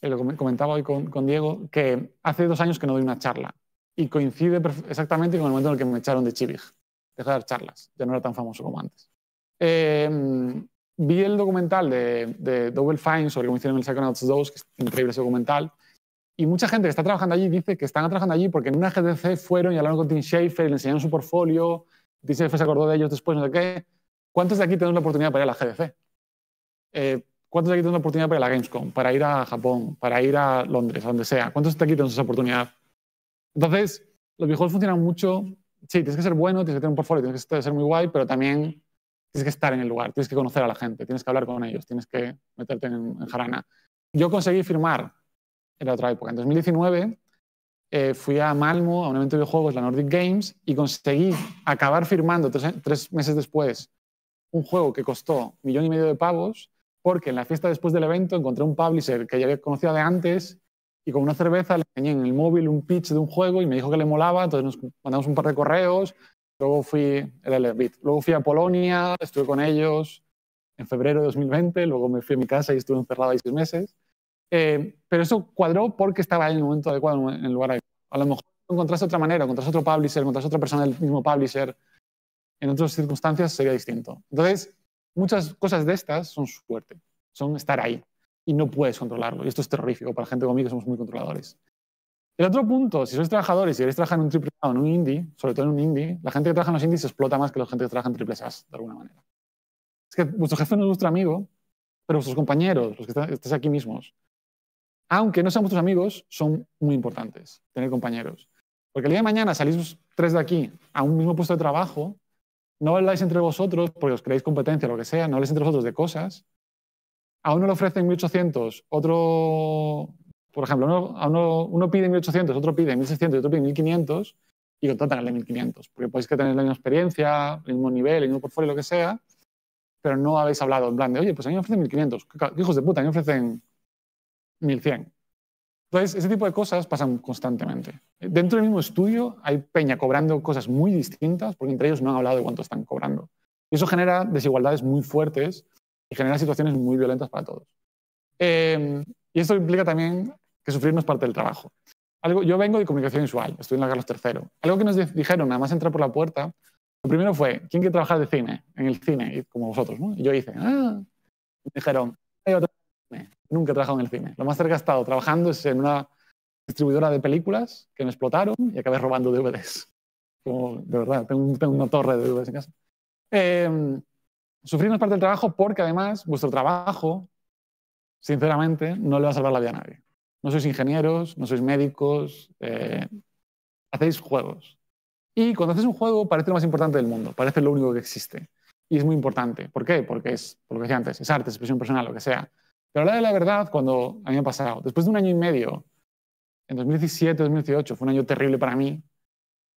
Eh, lo comentaba hoy con, Diego, que hace dos años que no doy una charla y coincide exactamente con el momento en el que me echaron de Chivig. Dejé de dar charlas, ya no era tan famoso como antes. Em, vi el documental de, Double Fine sobre cómo hicieron el Psychonauts 2, que es increíble ese documental, y mucha gente que está trabajando allí dice que están trabajando allí porque en una GDC fueron y hablaron con Tim Schafer, le enseñaron su portfolio, Tim Schafer se acordó de ellos después, no sé qué. ¿Cuántos de aquí tenemos la oportunidad para ir a la GDC? Eh, ¿Cuántos de aquí tenemos la oportunidad para ir a la Gamescom, para ir a Japón, para ir a Londres, a donde sea? ¿Cuántos de aquí tenemos esa oportunidad? Entonces, los videojuegos funcionan mucho. Sí, tienes que ser bueno, tienes que tener un portfolio, tienes que ser muy guay, pero también tienes que estar en el lugar, tienes que conocer a la gente, tienes que hablar con ellos, tienes que meterte en, jarana. Yo conseguí firmar, la otra época, en 2019 eh, fui a Malmo a un evento de videojuegos, la Nordic Games, y conseguí acabar firmando tres, meses después un juego que costó millón y medio de pavos, porque en la fiesta después del evento encontré un publisher que ya había conocido de antes y con una cerveza le enseñé en el móvil un pitch de un juego y me dijo que le molaba, entonces nos mandamos un par de correos, Luego fui, Luego fui a Polonia, estuve con ellos en febrero de 2020, luego me fui a mi casa y estuve encerrado ahí seis meses. Eh, pero eso cuadró porque estaba en el momento adecuado, en el lugar adecuado. A lo mejor encontrás otra manera, encontrás otro publisher, encontrás otra persona del mismo publisher, en otras circunstancias sería distinto. Entonces, muchas cosas de estas son suerte, son estar ahí y no puedes controlarlo. Y esto es terrorífico para gente como mí que somos muy controladores. El otro punto, si sois trabajadores y queréis trabajar en un triple A o en un indie, sobre todo en un indie, la gente que trabaja en los indies se explota más que la gente que trabaja en triple A, de alguna manera. Es que vuestro jefe no es vuestro amigo, pero vuestros compañeros, los que estáis aquí mismos, aunque no sean vuestros amigos, son muy importantes tener compañeros. Porque el día de mañana salís tres de aquí a un mismo puesto de trabajo, no habláis entre vosotros porque os creéis competencia o lo que sea, no habláis entre vosotros de cosas. A uno le ofrecen 1800, otro por ejemplo, uno, pide 1800, otro pide 1600, otro pide 1500 y contratan al de 1500, porque podéis que tener la misma experiencia, el mismo nivel, el mismo portfolio, lo que sea, pero no habéis hablado en plan de, oye, pues a mí me ofrecen 1500, ¿Qué hijos de puta, a mí me ofrecen 1100. Entonces, ese tipo de cosas pasan constantemente. Dentro del mismo estudio hay peña cobrando cosas muy distintas porque entre ellos no han hablado de cuánto están cobrando. Y eso genera desigualdades muy fuertes y genera situaciones muy violentas para todos. Eh, y esto implica también que sufrir no es parte del trabajo. Algo, yo vengo de comunicación visual, estoy en la Carlos III. Algo que nos dijeron, nada más entrar por la puerta, lo primero fue, ¿quién quiere trabajar de cine? En el cine, y como vosotros, ¿no? Y yo hice, ¡ah! Me dijeron, nunca he trabajado en el cine. Lo más cerca he estado trabajando es en una distribuidora de películas que me explotaron y acabé robando DVDs. Como, de verdad, tengo, una torre de DVDs en casa. Em, sufrir no es parte del trabajo porque además vuestro trabajo sinceramente, no le va a salvar la vida a nadie. No sois ingenieros, no sois médicos, eh, hacéis juegos. Y cuando hacéis un juego parece lo más importante del mundo, parece lo único que existe. Y es muy importante. ¿Por qué? Porque es, por lo que decía antes, es arte, es expresión personal, lo que sea. Pero la de la verdad, cuando a mí me ha pasado, después de un año y medio, en 2017, 2018, fue un año terrible para mí.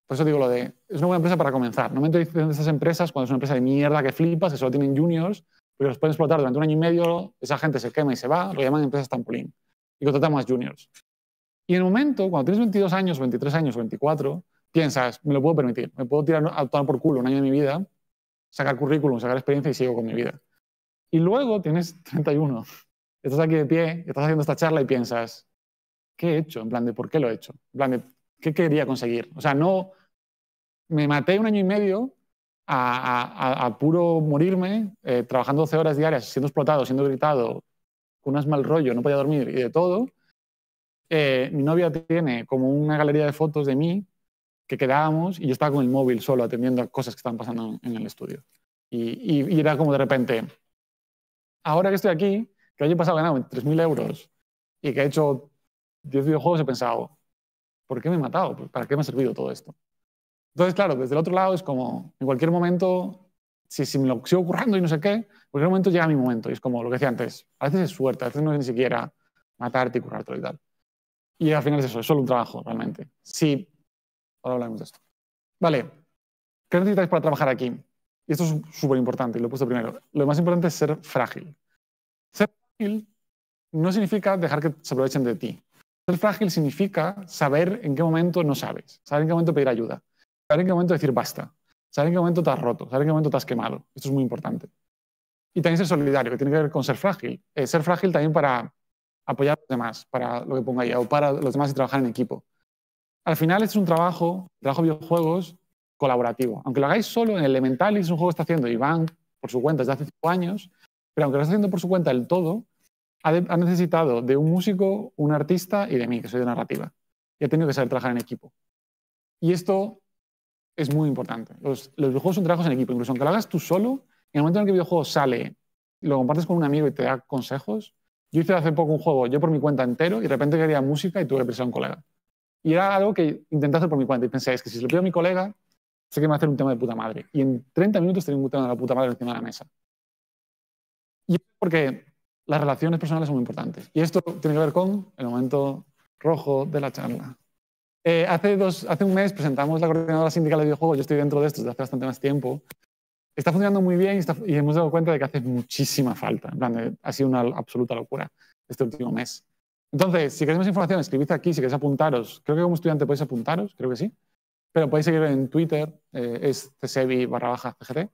Por eso digo lo de, es una buena empresa para comenzar. No me de esas empresas cuando es una empresa de mierda que flipas, que solo tienen juniors, pero los pueden explotar durante un año y medio, esa gente se quema y se va, lo llaman empresas trampolín y contratan más juniors. Y en el momento, cuando tienes 22 años, 23 años, 24, piensas, me lo puedo permitir, me puedo tirar a tomar por culo un año de mi vida, sacar currículum, sacar experiencia y sigo con mi vida. Y luego tienes 31, estás aquí de pie, estás haciendo esta charla y piensas, ¿qué he hecho? En plan de, ¿por qué lo he hecho? En plan de, ¿qué quería conseguir? O sea, no, me maté un año y medio a, puro morirme, eh, trabajando 12 horas diarias, siendo explotado, siendo gritado, con un mal rollo, no podía dormir y de todo. Eh, mi novia tiene como una galería de fotos de mí que quedábamos y yo estaba con el móvil solo atendiendo a cosas que estaban pasando en el estudio. Y, era como de repente, ahora que estoy aquí, que haya he pasado ganado 3.000 euros y que he hecho 10 videojuegos, he pensado, ¿por qué me he matado? ¿Para qué me ha servido todo esto? Entonces, claro, desde el otro lado es como, en cualquier momento, si, me lo sigo currando y no sé qué, en cualquier momento llega mi momento. Y es como lo que decía antes, a veces es suerte, a veces no es ni siquiera matarte y currarte y tal. Y al final es eso, es solo un trabajo realmente. Sí, ahora hablamos de esto. Vale, ¿qué necesitáis para trabajar aquí? Y esto es súper importante, y lo he puesto primero. Lo más importante es ser frágil. Ser frágil no significa dejar que se aprovechen de ti. Ser frágil significa saber en qué momento no sabes, saber en qué momento pedir ayuda, Saber en qué momento decir basta. Saber en qué momento estás roto. Saber en qué momento estás has quemado. Esto es muy importante. Y también ser solidario, que tiene que ver con ser frágil. Eh, ser frágil también para apoyar a los demás, para lo que ponga ahí, o para los demás y trabajar en equipo. Al final, es un trabajo, trabajo de videojuegos colaborativo. Aunque lo hagáis solo en Elemental, es un juego que está haciendo Iván por su cuenta desde hace cinco años, pero aunque lo está haciendo por su cuenta del todo, ha, ha necesitado de un músico, un artista y de mí, que soy de narrativa. Y ha tenido que saber trabajar en equipo. Y esto es muy importante. Los, videojuegos son trabajos en equipo. Incluso aunque lo hagas tú solo, en el momento en que el videojuego sale, lo compartes con un amigo y te da consejos. Yo hice hace poco un juego yo por mi cuenta entero y de repente quería música y tuve que a un colega. Y era algo que intenté hacer por mi cuenta y pensé, es que si se lo pido a mi colega, sé que me va a hacer un tema de puta madre. Y en 30 minutos tenía un tema de la puta madre encima de la mesa. Y porque las relaciones personales son muy importantes. Y esto tiene que ver con el momento rojo de la charla. Eh, hace, un mes presentamos la coordinadora sindical de videojuegos, yo estoy dentro de esto desde hace bastante más tiempo. Está funcionando muy bien y, hemos dado cuenta de que hace muchísima falta. En eh, ha sido una absoluta locura este último mes. Entonces, si queréis más información, escribid aquí, si queréis apuntaros. Creo que como estudiante podéis apuntaros, creo que sí. Pero podéis seguir en Twitter, eh, es csebi barra baja cgt.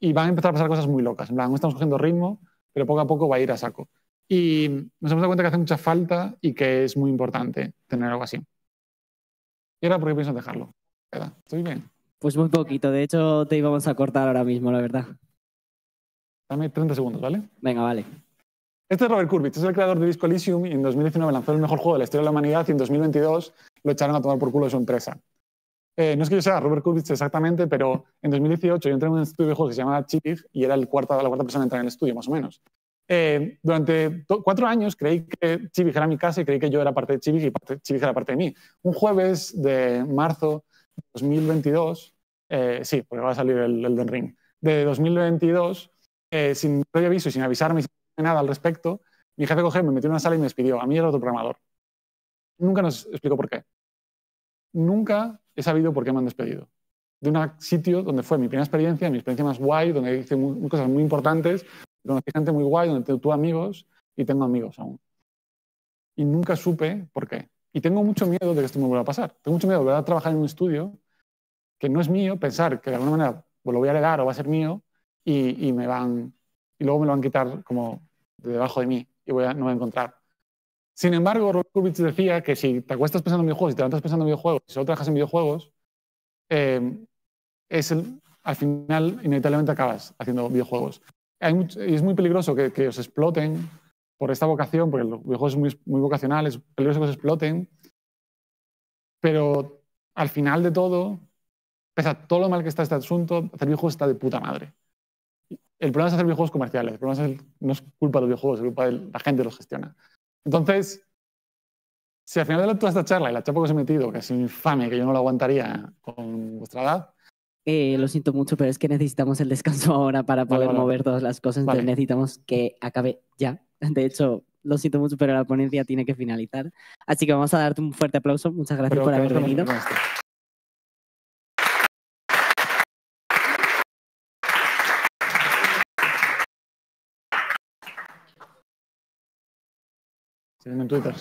y van a empezar a pasar cosas muy locas. En plan, estamos cogiendo ritmo, pero poco a poco va a ir a saco. Y nos hemos dado cuenta que hace mucha falta y que es muy importante tener algo así. ¿Y ahora porque qué dejarlo? Estoy bien. Pues muy poquito. De hecho, te íbamos a cortar ahora mismo, la verdad. Dame 30 segundos, ¿vale? Venga, vale. Este es Robert Kurvitz, es el creador de Disco Elysium y en 2019 lanzó el mejor juego de la historia de la humanidad y en 2022 lo echaron a tomar por culo de su empresa. Eh, no es que yo sea Robert Kurvitz exactamente, pero en 2018 yo entré en un estudio de juegos que se llamaba Chief y era el la cuarta persona a entrar en el estudio, más o menos. Eh, durante cuatro años creí que Chivik era mi casa y creí que yo era parte de Chivik y parte, Chivik era parte de mí. Un jueves de marzo de 2022, eh, sí, porque va a salir el, del Ring, de 2022, eh, sin previo aviso y sin avisarme sin nada al respecto, mi jefe cogió, me metió en una sala y me despidió. A mí era otro programador. Nunca nos explicó por qué. Nunca he sabido por qué me han despedido. De un sitio donde fue mi primera experiencia, mi experiencia más guay, donde hice cosas muy importantes, conocí gente muy guay, donde tuve amigos y tengo amigos aún. Y nunca supe por qué. Y tengo mucho miedo de que esto me vuelva a pasar. Tengo mucho miedo de volver a trabajar en un estudio que no es mío, pensar que de alguna manera pues, lo voy a heredar o va a ser mío y, y, me van, y luego me lo van a quitar como de debajo de mí y voy a, no voy a encontrar. Sin embargo, Robert decía que si te acuestas pensando en videojuegos, y te levantas pensando en videojuegos, si solo trabajas en videojuegos, eh, es al final inevitablemente acabas haciendo videojuegos. Y es muy peligroso que, os exploten por esta vocación, porque los videojuego es muy, vocacional, es peligroso que os exploten. Pero al final de todo, pese a todo lo mal que está este asunto, hacer videojuegos está de puta madre. El problema es hacer videojuegos comerciales, el problema no es culpa de los videojuegos, es culpa de la gente que los gestiona. Entonces, si al final de toda esta charla y la chapa que os he metido, que es infame, que yo no la aguantaría con vuestra edad, eh, lo siento mucho, pero es que necesitamos el descanso ahora para poder mover todas las cosas. necesitamos que acabe ya. De hecho, lo siento mucho, pero la ponencia tiene que finalizar. Así que vamos a darte un fuerte aplauso. Muchas gracias por haber venido. Se en Twitter.